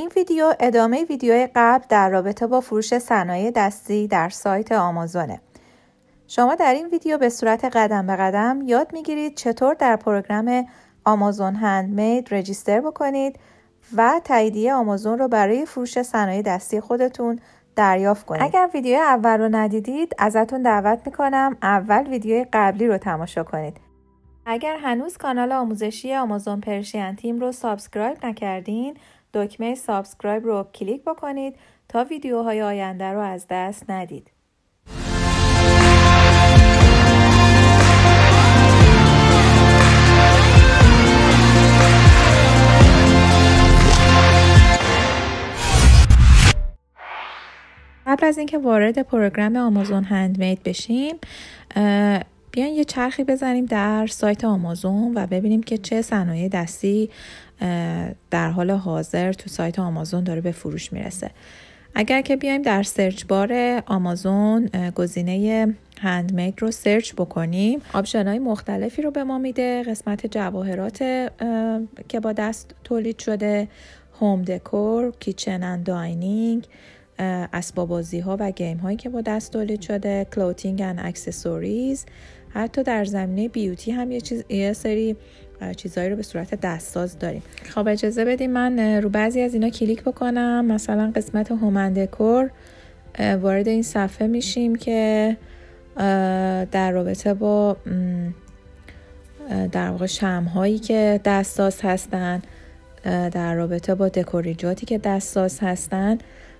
این ویدیو ادامه ویدیو قبل در رابطه با فروش صنایع دستی در سایت آمازونه. شما در این ویدیو به صورت قدم به قدم یاد میگیرید چطور در پروگرام آمازون هندمید رجیستر بکنید و تاییدیه آمازون رو برای فروش صنایع دستی خودتون دریافت کنید. اگر ویدیو اول رو ندیدید ازتون دعوت میکنم اول ویدیو قبلی رو تماشا کنید. اگر هنوز کانال آموزشی آمازون پرشین تیم رو سابسکرایب نکردین دکمه سابسکرایب رو کلیک بکنید تا ویدیوهای آینده رو از دست ندید. قبل از اینکه وارد پروگرام آمازون هندمید بشیم بیان یه چرخی بزنیم در سایت آمازون و ببینیم که چه صنایع دستی در حال حاضر تو سایت آمازون داره به فروش میرسه اگر که بیایم در سرچ بار آمازون گزینه میت رو سرچ بکنیم آپشن های مختلفی رو به ما میده قسمت جواهرات که با دست تولید شده هوم دکور کیچن اند داینینگ اسباب ها و گیم هایی که با دست تولید شده کلوتینگ اند اکسسوریز حتی در زمینه بیوتی هم یه چیز یه سری چیزهایی رو به صورت دستساز داریم خب اجازه بدیم من رو بعضی از اینا کلیک بکنم مثلا قسمت هومندکور وارد این صفحه میشیم که در رابطه با در واقع شمهایی که دستساز هستن در رابطه با دکوریجاتی که دستساز هستن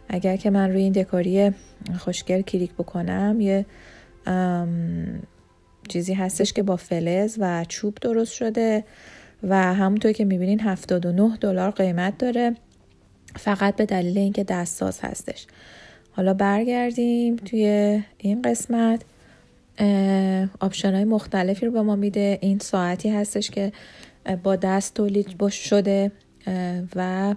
اگر که من روی این دکوری خوشگل کلیک بکنم یه چیزی هستش که با فلز و چوب درست شده و همونطور که میبینین 79 دلار قیمت داره فقط به دلیل اینکه دستساز هستش حالا برگردیم توی این قسمت آپشن های مختلفی رو به ما میده این ساعتی هستش که با دست تولید شده و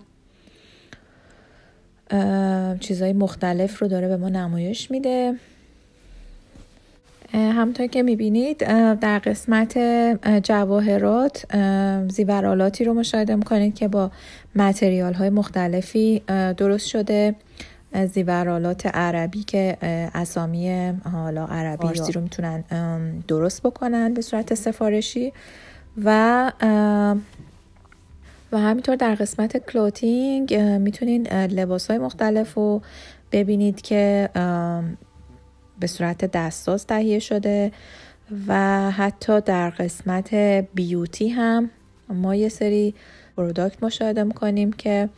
چیزهای مختلف رو داره به ما نمایش میده همطور که میبینید در قسمت جواهرات زیورالاتی رو مشاهده میکنید که با متریال های مختلفی درست شده زیورالات عربی که اسامی حالا عربی رو میتونن درست بکنن به صورت سفارشی و و همینطور در قسمت کلوتینگ میتونین لباس های مختلف رو ببینید که به صورت دستاز تهیه شده و حتی در قسمت بیوتی هم ما یه سری پروداکت مشاهده میکنیم که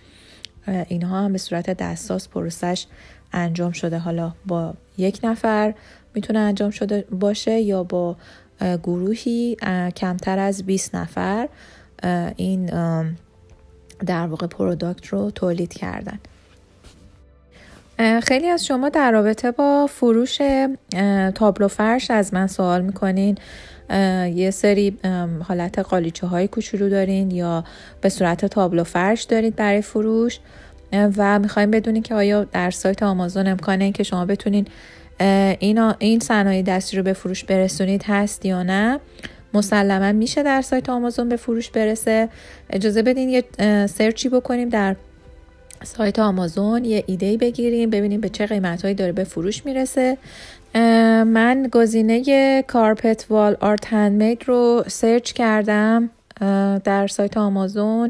اینها هم به صورت دستاز پروسش انجام شده حالا با یک نفر میتونه انجام شده باشه یا با گروهی کمتر از 20 نفر این در واقع پروداکت رو تولید کردن خیلی از شما در رابطه با فروش تابلو فرش از من سوال میکنین یه سری حالت قالیچه های کوچولو دارین یا به صورت تابلو فرش دارید برای فروش و میخوایم بدونین که آیا در سایت آمازون امکانه که شما بتونین این, این صنایع دستی رو به فروش برسونید هست یا نه مسلما میشه در سایت آمازون به فروش برسه اجازه بدین یه سرچی بکنیم در سایت آمازون یه ایده بگیریم ببینیم به چه قیمتهایی داره به فروش میرسه من گزینه کارپت وال آرت مید رو سرچ کردم در سایت آمازون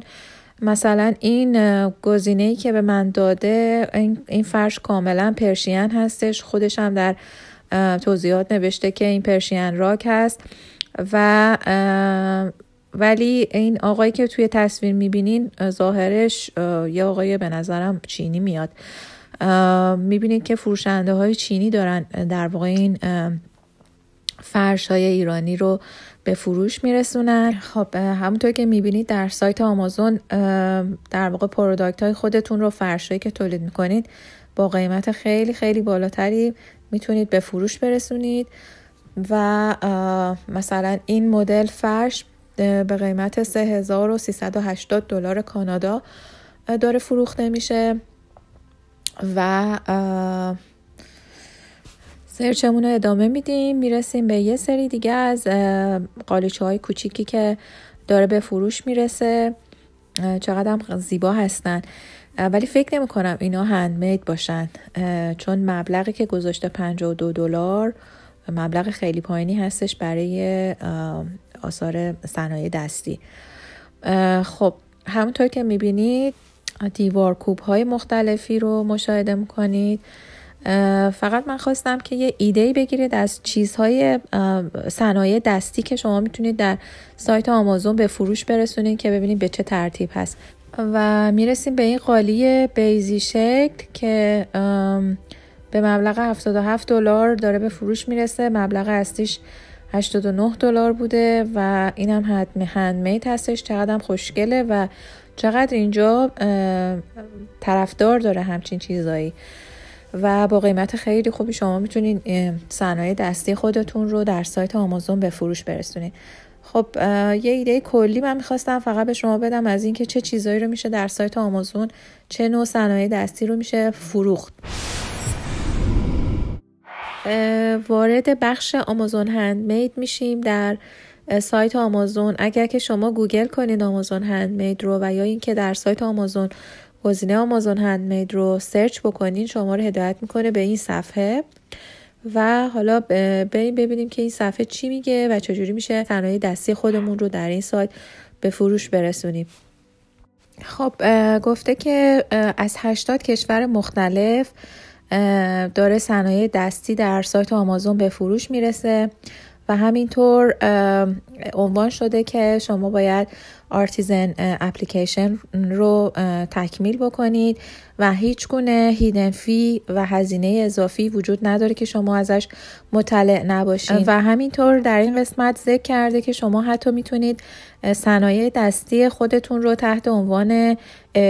مثلا این گزینه ای که به من داده این فرش کاملا پرشین هستش خودش هم در توضیحات نوشته که این پرشین راک هست و ولی این آقایی که توی تصویر میبینین ظاهرش یه آقای به نظرم چینی میاد میبینید که فروشنده های چینی دارن در واقع این فرش های ایرانی رو به فروش میرسونن خب همونطور که میبینید در سایت آمازون در واقع پروداکت های خودتون رو فرش هایی که تولید میکنید با قیمت خیلی خیلی بالاتری میتونید به فروش برسونید و مثلا این مدل فرش به قیمت 3380 دلار کانادا داره فروخته میشه و سرچمون رو ادامه میدیم میرسیم به یه سری دیگه از قالیچه های کوچیکی که داره به فروش میرسه چقدر هم زیبا هستن ولی فکر نمی کنم اینا هندمید باشن چون مبلغی که گذاشته 52 دلار مبلغ خیلی پایینی هستش برای آثار صنایع دستی خب همونطور که میبینید دیوار کوب های مختلفی رو مشاهده میکنید فقط من خواستم که یه ایده بگیرید از چیزهای صنایع دستی که شما میتونید در سایت آمازون به فروش برسونید که ببینید به چه ترتیب هست و میرسیم به این قالی بیزی شکل که به مبلغ 77 دلار داره به فروش میرسه مبلغ هستیش 89 دلار بوده و اینم میت هستش چقدرم خوشگله و چقدر اینجا طرفدار داره همچین چیزایی و با قیمت خیلی خوبی شما میتونین صنایع دستی خودتون رو در سایت آمازون به فروش برسونید خب یه ایده کلی من میخواستم فقط به شما بدم از اینکه چه چیزایی رو میشه در سایت آمازون چه نوع صنایع دستی رو میشه فروخت وارد بخش آمازون مید میشیم در سایت آمازون اگر که شما گوگل کنید آمازون مید رو و یا اینکه در سایت آمازون گزینه آمازون مید رو سرچ بکنین شما رو هدایت میکنه به این صفحه و حالا بریم ببینیم که این صفحه چی میگه و چجوری میشه صنایع دستی خودمون رو در این سایت به فروش برسونیم خب گفته که از 80 کشور مختلف داره صنایع دستی در سایت آمازون به فروش میرسه و همینطور عنوان شده که شما باید آرتیزن اپلیکیشن رو تکمیل بکنید و هیچ گونه هیدن فی و هزینه اضافی وجود نداره که شما ازش مطلع نباشید و همینطور در این قسمت ذکر کرده که شما حتی میتونید صنایع دستی خودتون رو تحت عنوان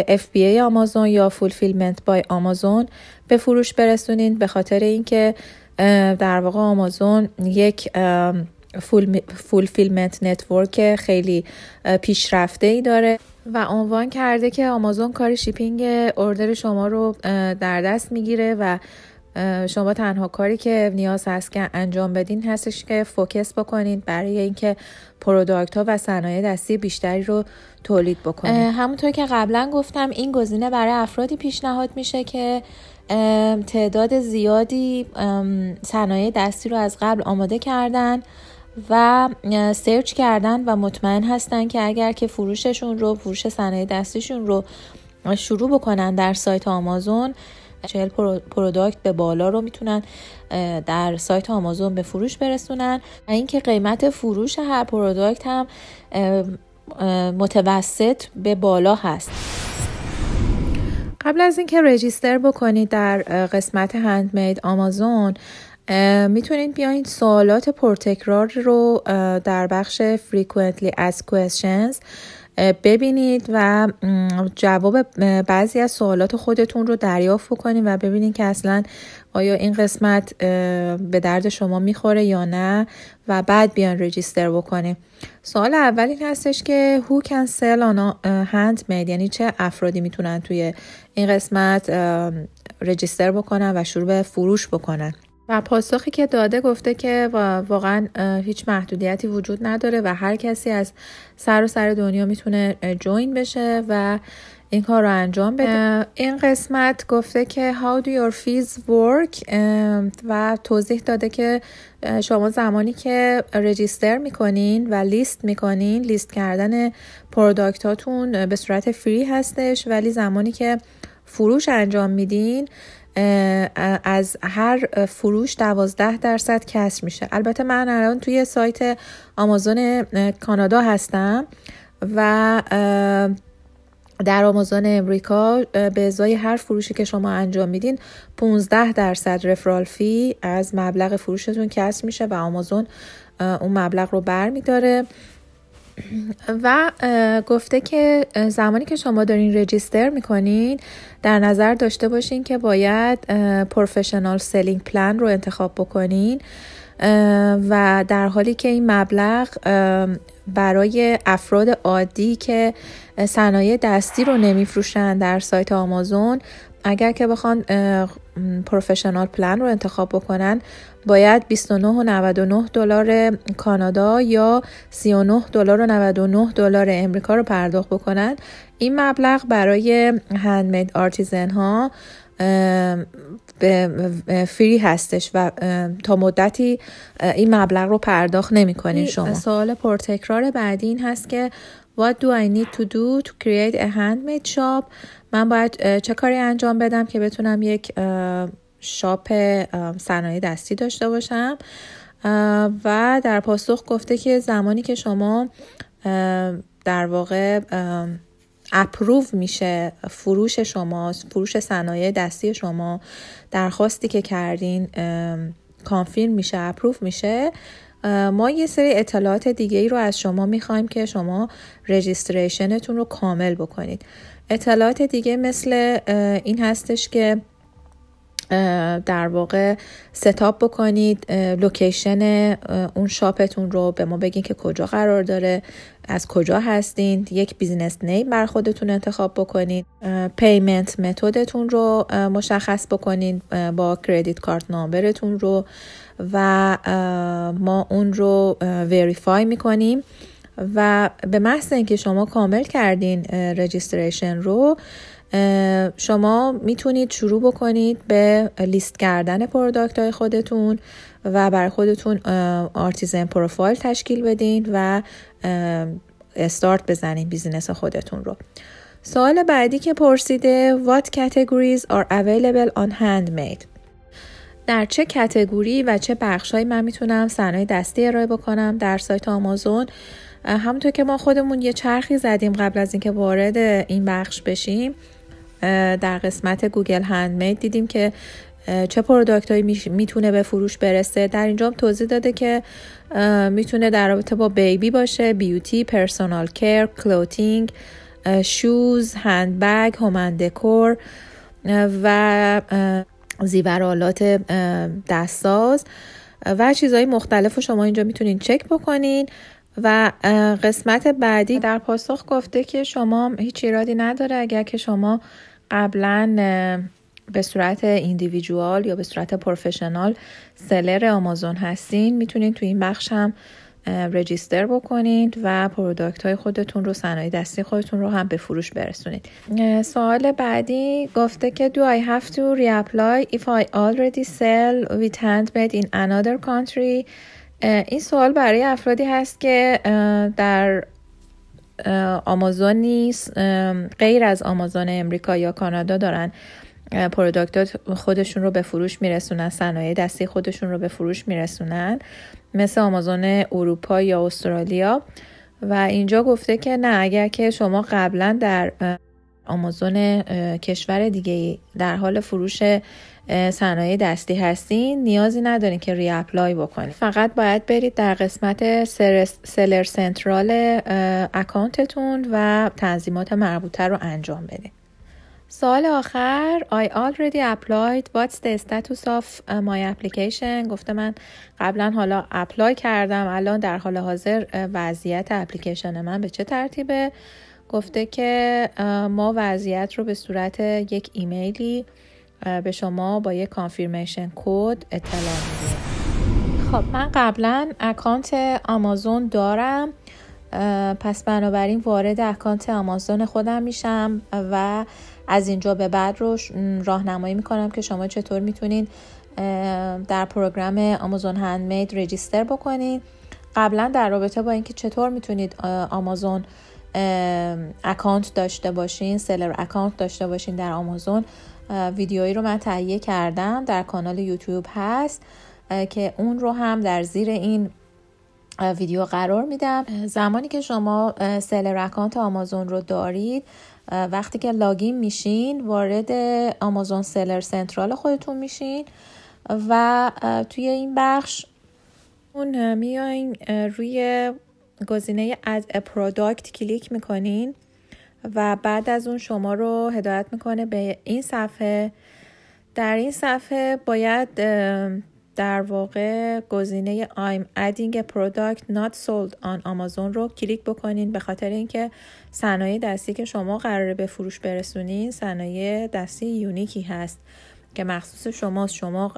FBA آمازون یا فولفیلمنت بای آمازون به فروش برسونین به خاطر اینکه در واقع آمازون یک فول, نتورک خیلی پیشرفته ای داره و عنوان کرده که آمازون کار شیپینگ اردر شما رو در دست میگیره و شما تنها کاری که نیاز هست که انجام بدین هستش که فوکس بکنید برای اینکه پروداکت ها و صنایع دستی بیشتری رو تولید بکنید همونطور که قبلا گفتم این گزینه برای افرادی پیشنهاد میشه که تعداد زیادی صنایع دستی رو از قبل آماده کردن و سرچ کردن و مطمئن هستن که اگر که فروششون رو فروش صنایع دستیشون رو شروع بکنن در سایت آمازون چهل پروداکت به بالا رو میتونن در سایت آمازون به فروش برسونن و اینکه قیمت فروش هر پروداکت هم متوسط به بالا هست قبل از اینکه رجیستر بکنید در قسمت هندمید آمازون میتونید بیاین سوالات پرتکرار رو در بخش Frequently از Questions ببینید و جواب بعضی از سوالات خودتون رو دریافت بکنید و ببینید که اصلا آیا این قسمت به درد شما میخوره یا نه و بعد بیان رجیستر بکنید سوال اول این هستش که who can sell on made؟ یعنی چه افرادی میتونن توی این قسمت رجیستر بکنن و شروع به فروش بکنن و پاسخی که داده گفته که واقعا هیچ محدودیتی وجود نداره و هر کسی از سر و سر دنیا میتونه جوین بشه و این کار رو انجام بده این قسمت گفته که how do your fees work و توضیح داده که شما زمانی که رجیستر میکنین و لیست میکنین لیست کردن هاتون به صورت فری هستش ولی زمانی که فروش انجام میدین از هر فروش دوازده درصد کسر میشه البته من الان توی سایت آمازون کانادا هستم و در آمازون امریکا به ازای هر فروشی که شما انجام میدین 15 درصد رفرال فی از مبلغ فروشتون کسر میشه و آمازون اون مبلغ رو بر میداره و گفته که زمانی که شما دارین رجیستر میکنین در نظر داشته باشین که باید پروفشنال سلینگ پلان رو انتخاب بکنین و در حالی که این مبلغ برای افراد عادی که صنایع دستی رو نمیفروشن در سایت آمازون اگر که بخوان پروفشنال پلان رو انتخاب بکنن باید 29.99 دلار کانادا یا 39 دلار و 99 دلار امریکا رو پرداخت بکنن این مبلغ برای هندمید آرتیزن ها فری هستش و تا مدتی این مبلغ رو پرداخت نمی شما سوال پرتکرار بعدی این هست که What do I need to do to create a handmade shop؟ من باید چه کاری انجام بدم که بتونم یک شاپ صنایع دستی داشته باشم و در پاسخ گفته که زمانی که شما در واقع اپروو میشه فروش شما فروش صنایع دستی شما درخواستی که کردین کانفیرم میشه اپروو میشه ما یه سری اطلاعات دیگه ای رو از شما میخوایم که شما رجیستریشنتون رو کامل بکنید اطلاعات دیگه مثل این هستش که در واقع ستاپ بکنید لوکیشن اون شاپتون رو به ما بگین که کجا قرار داره از کجا هستین یک بیزینس نیم بر خودتون انتخاب بکنید پیمنت متدتون رو مشخص بکنید با کردیت کارت نامبرتون رو و ما اون رو وریفای میکنیم و به محض اینکه شما کامل کردین رجیستریشن رو شما میتونید شروع بکنید به لیست کردن پروداکت های خودتون و بر خودتون آرتیزن پروفایل تشکیل بدین و استارت بزنین بیزینس خودتون رو سوال بعدی که پرسیده What categories are available on handmade؟ در چه کتگوری و چه بخشهایی من میتونم صنایع دستی ارائه بکنم در سایت آمازون همونطور که ما خودمون یه چرخی زدیم قبل از اینکه وارد این بخش بشیم در قسمت گوگل هندمید دیدیم که چه پروداکت هایی میتونه به فروش برسه در اینجا هم توضیح داده که میتونه در رابطه با بیبی باشه بیوتی، پرسونال کیر، کلوتینگ، شوز، هندبگ، هومندکور و زیورالات دستساز و چیزهای مختلف رو شما اینجا میتونین چک بکنین و قسمت بعدی در پاسخ گفته که شما هیچ ایرادی نداره اگر که شما قبلا به صورت ایندیویجوال یا به صورت پروفشنال سلر آمازون هستین میتونین تو این بخش هم رجیستر بکنید و پروداکت های خودتون رو صنایع دستی خودتون رو هم به فروش برسونید سوال بعدی گفته که do I have to reapply if I already sell with handmade in another country این سوال برای افرادی هست که در آمازون نیست غیر از آمازون امریکا یا کانادا دارن پروداکتات خودشون رو به فروش میرسونن صنایع دستی خودشون رو به فروش میرسونن مثل آمازون اروپا یا استرالیا و اینجا گفته که نه اگر که شما قبلا در آمازون کشور دیگه در حال فروش صنایع دستی هستین نیازی ندارین که ری اپلای بکنید فقط باید برید در قسمت سلر سنترال اکانتتون و تنظیمات مربوطه رو انجام بدید سال آخر I already applied what's the status of my application گفته من قبلا حالا اپلای کردم الان در حال حاضر وضعیت اپلیکیشن من به چه ترتیبه گفته که ما وضعیت رو به صورت یک ایمیلی به شما با یک کانفیرمیشن کد اطلاع میده خب من قبلا اکانت آمازون دارم پس بنابراین وارد اکانت آمازون خودم میشم و از اینجا به بعد رو راهنمایی میکنم که شما چطور میتونید در پروگرام آمازون هندمید رجیستر بکنید قبلا در رابطه با اینکه چطور میتونید آمازون اکانت داشته باشین سلر اکانت داشته باشین در آمازون ویدیویی رو من تهیه کردم در کانال یوتیوب هست که اون رو هم در زیر این ویدیو قرار میدم زمانی که شما سلر اکانت آمازون رو دارید وقتی که لاگین میشین وارد آمازون سلر سنترال خودتون میشین و توی این بخش اون میایین روی گزینه از پروداکت کلیک میکنین و بعد از اون شما رو هدایت میکنه به این صفحه در این صفحه باید در واقع گزینه I'm adding a product not sold on Amazon رو کلیک بکنین به خاطر اینکه صنایع دستی که شما قراره به فروش برسونین صنایع دستی یونیکی هست که مخصوص شماست شما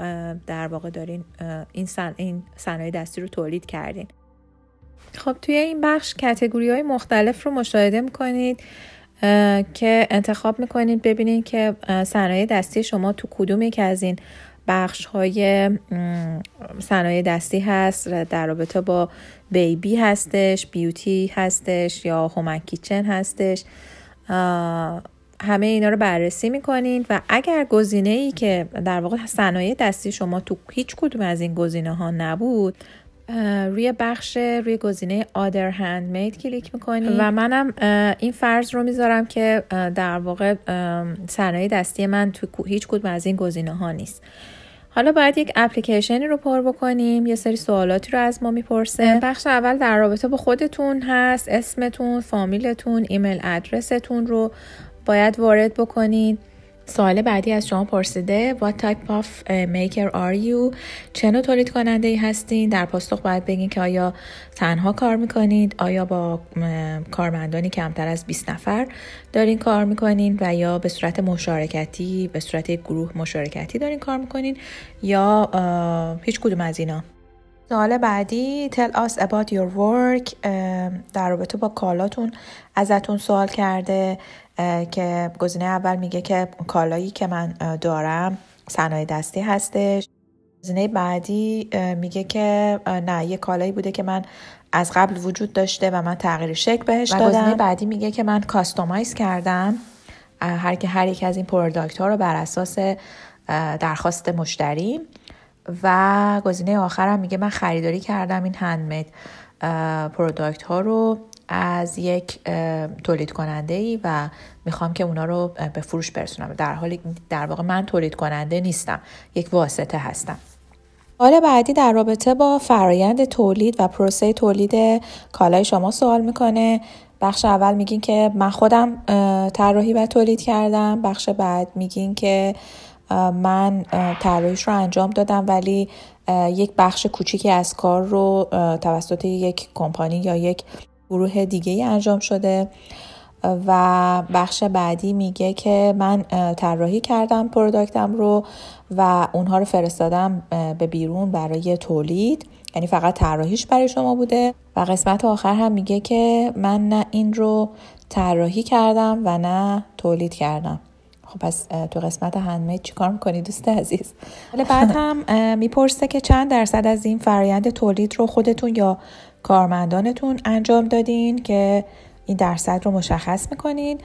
در واقع دارین این این صنایع دستی رو تولید کردین خب توی این بخش کتگوری های مختلف رو مشاهده میکنید که انتخاب میکنید ببینید که صنایع دستی شما تو کدوم که از این بخش های صنایع دستی هست در رابطه با بیبی هستش بیوتی هستش یا هومن کیچن هستش همه اینا رو بررسی میکنید و اگر گزینه ای که در واقع صنایع دستی شما تو هیچ کدوم از این گزینه ها نبود روی بخش روی گزینه آدر مید کلیک میکنی و منم این فرض رو میذارم که در واقع صنایع دستی من تو هیچ کدوم از این گزینه ها نیست حالا باید یک اپلیکیشنی رو پر بکنیم یه سری سوالاتی رو از ما میپرسه بخش اول در رابطه با خودتون هست اسمتون فامیلتون ایمیل ادرستون رو باید وارد بکنید سوال بعدی از شما پرسیده What type of maker are you؟ چه نوع تولید کننده ای هستین؟ در پاسخ باید بگین که آیا تنها کار میکنید؟ آیا با کارمندانی کمتر از 20 نفر دارین کار میکنین؟ و یا به صورت مشارکتی، به صورت گروه مشارکتی دارین کار میکنین؟ یا هیچ کدوم از اینا؟ سوال بعدی tell us about your work در رابطه با کالاتون ازتون سوال کرده که گزینه اول میگه که کالایی که من دارم صنایع دستی هستش گزینه بعدی میگه که نه یه کالایی بوده که من از قبل وجود داشته و من تغییر شکل بهش و گزینه بعدی میگه که من کاستومایز کردم هر که هر یک از این پروداکت ها رو بر اساس درخواست مشتری و گزینه آخرم میگه من خریداری کردم این هندمید پروداکت ها رو از یک تولید کننده ای و میخوام که اونا رو به فروش برسونم در حال در واقع من تولید کننده نیستم یک واسطه هستم حال بعدی در رابطه با فرایند تولید و پروسه تولید کالای شما سوال میکنه بخش اول میگین که من خودم طراحی و تولید کردم بخش بعد میگین که من طراحیش رو انجام دادم ولی یک بخش کوچیکی از کار رو توسط یک کمپانی یا یک گروه دیگه ای انجام شده و بخش بعدی میگه که من طراحی کردم پروداکتم رو و اونها رو فرستادم به بیرون برای تولید یعنی فقط طراحیش برای شما بوده و قسمت آخر هم میگه که من نه این رو طراحی کردم و نه تولید کردم خب پس تو قسمت هندمید چیکار میکنی دوست عزیز بعد هم میپرسه که چند درصد از این فرایند تولید رو خودتون یا کارمندانتون انجام دادین که این درصد رو مشخص میکنین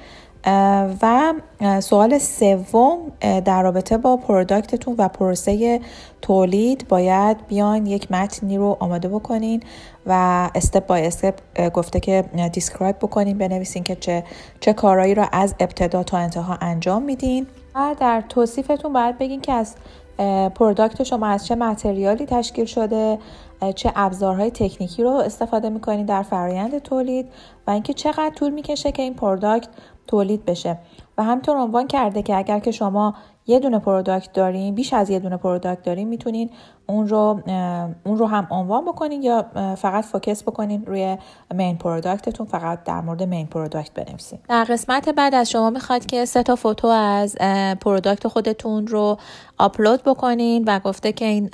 و سوال سوم در رابطه با پروداکتتون و پروسه تولید باید بیان یک متنی رو آماده بکنین و استپ بای استپ گفته که دیسکرایب بکنین بنویسین که چه, چه کارایی رو از ابتدا تا انتها انجام میدین و در توصیفتون باید بگین که از پروداکت شما از چه متریالی تشکیل شده چه ابزارهای تکنیکی رو استفاده میکنید در فرایند تولید و اینکه چقدر طول میکشه که این پروداکت تولید بشه و همینطور عنوان کرده که اگر که شما یه دونه پروداکت دارین بیش از یه دونه پروداکت دارین میتونین اون رو اون رو هم عنوان بکنین یا فقط فوکس بکنین روی مین پروداکتتون فقط در مورد مین پروداکت بنویسین در قسمت بعد از شما میخواد که سه تا فوتو از پروداکت خودتون رو آپلود بکنین و گفته که این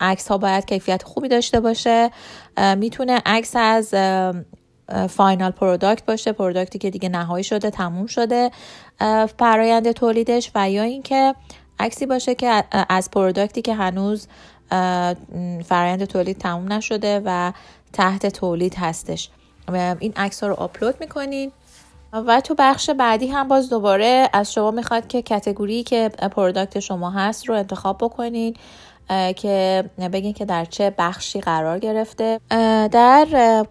عکس ها باید کیفیت خوبی داشته باشه میتونه عکس از فاینال پروداکت باشه پروداکتی که دیگه نهایی شده تموم شده فرایند تولیدش و یا اینکه عکسی باشه که از پروداکتی که هنوز فرایند تولید تموم نشده و تحت تولید هستش این عکس ها رو آپلود میکنین و تو بخش بعدی هم باز دوباره از شما میخواد که کتگوری که پروداکت شما هست رو انتخاب بکنین که بگین که در چه بخشی قرار گرفته در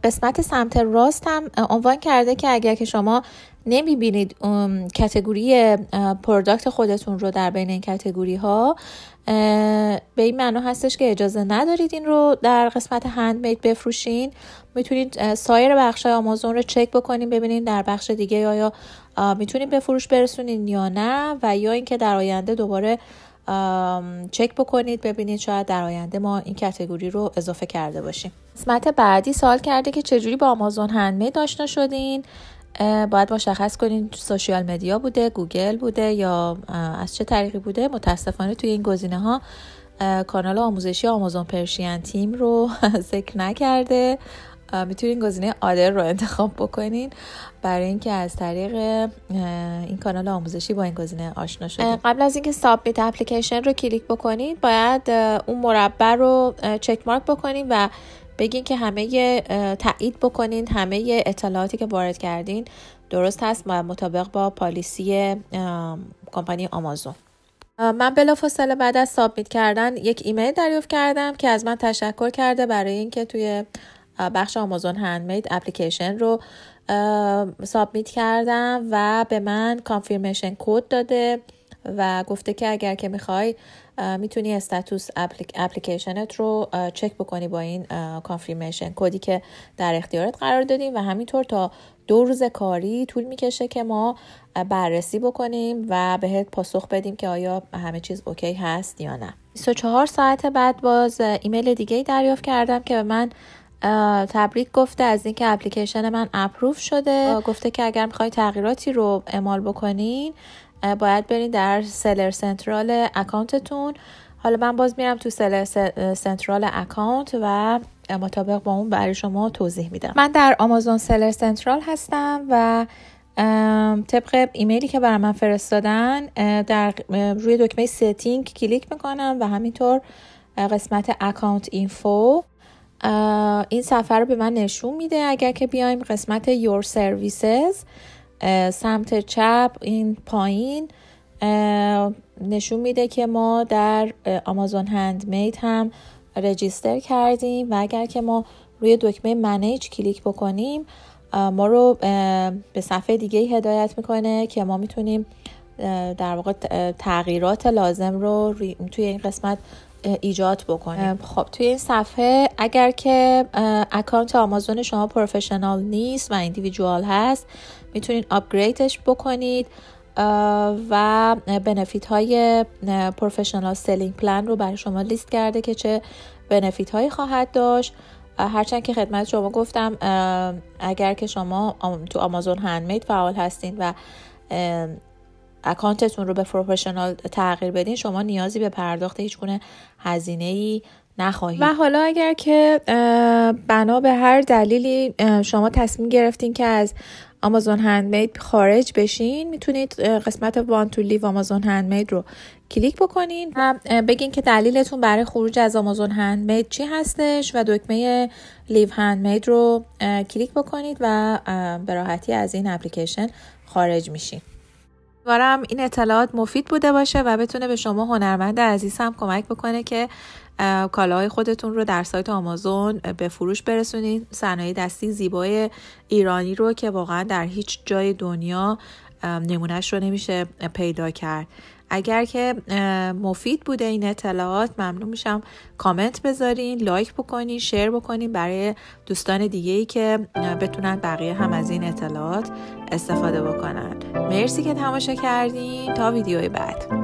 قسمت سمت راست هم عنوان کرده که اگر که شما نمیبینید کتگوری پروداکت خودتون رو در بین این کتگوری ها به این معنا هستش که اجازه ندارید این رو در قسمت هندمید بفروشین میتونید سایر بخش های آمازون رو چک بکنین ببینید در بخش دیگه آیا میتونید به فروش برسونین یا نه و یا اینکه در آینده دوباره چک بکنید ببینید شاید در آینده ما این کتگوری رو اضافه کرده باشیم قسمت بعدی سال کرده که چجوری با آمازون هندمید آشنا شدین باید مشخص کنین سوشیال مدیا بوده گوگل بوده یا از چه طریقی بوده متاسفانه توی این گزینه ها کانال آموزشی آمازون پرشین تیم رو ذکر نکرده میتونین گزینه آدر رو انتخاب بکنین برای اینکه از طریق این کانال آموزشی با این گزینه آشنا شدید قبل از اینکه سابمیت اپلیکیشن رو کلیک بکنید باید اون مربع رو چک مارک بکنید و بگین که همه تایید بکنین همه اطلاعاتی که وارد کردین درست هست و مطابق با پالیسی کمپانی آمازون من بلافاصله بعد از سابمیت کردن یک ایمیل دریافت کردم که از من تشکر کرده برای اینکه توی بخش آمازون هندمید اپلیکیشن رو سابمیت کردم و به من کانفیرمیشن کد داده و گفته که اگر که میخوای میتونی استاتوس اپلیک، اپلیکیشنت رو چک بکنی با این کانفرمیشن کدی که در اختیارت قرار دادیم و همینطور تا دو روز کاری طول میکشه که ما بررسی بکنیم و بهت پاسخ بدیم که آیا همه چیز اوکی هست یا نه 24 ساعت بعد باز ایمیل دیگه ای دریافت کردم که به من تبریک گفته از اینکه اپلیکیشن من اپروف شده گفته که اگر میخوای تغییراتی رو اعمال بکنین باید برین در سلر سنترال اکانتتون حالا من باز میرم تو سلر سنترال اکانت و مطابق با اون برای شما توضیح میدم من در آمازون سلر سنترال هستم و طبق ایمیلی که برای من فرستادن در روی دکمه ستینگ کلیک میکنم و همینطور قسمت اکانت اینفو این صفحه رو به من نشون میده اگر که بیایم قسمت یور سرویسز سمت چپ این پایین نشون میده که ما در آمازون هند میت هم رجیستر کردیم و اگر که ما روی دکمه منیج کلیک بکنیم ما رو به صفحه دیگه هدایت میکنه که ما میتونیم در واقع تغییرات لازم رو توی این قسمت ایجاد بکنیم خب توی این صفحه اگر که اکانت آمازون شما پروفشنال نیست و اندیویجوال هست میتونید آپگریدش بکنید و بنفیت های پروفشنال سلینگ پلان رو برای شما لیست کرده که چه بنفیت هایی خواهد داشت هرچند که خدمت شما گفتم اگر که شما تو آمازون هندمید فعال هستین و اکانتتون رو به پروفشنال تغییر بدین شما نیازی به پرداخت هیچ گونه هزینه ای نخواهید و حالا اگر که بنا به هر دلیلی شما تصمیم گرفتین که از آمازون Handmade خارج بشین میتونید قسمت وان تو لیو آمازون هندمید رو کلیک بکنین و بگین که دلیلتون برای خروج از آمازون هندمید چی هستش و دکمه لیو هندمید رو کلیک بکنید و به راحتی از این اپلیکیشن خارج میشین امیدوارم این اطلاعات مفید بوده باشه و بتونه به شما هنرمند عزیز هم کمک بکنه که کالاهای خودتون رو در سایت آمازون به فروش برسونید. صنایع دستی زیبای ایرانی رو که واقعا در هیچ جای دنیا نمونهش رو نمیشه پیدا کرد اگر که مفید بوده این اطلاعات ممنون میشم کامنت بذارین لایک بکنین شیر بکنین برای دوستان دیگه ای که بتونن بقیه هم از این اطلاعات استفاده بکنن مرسی که تماشا کردین تا ویدیوی بعد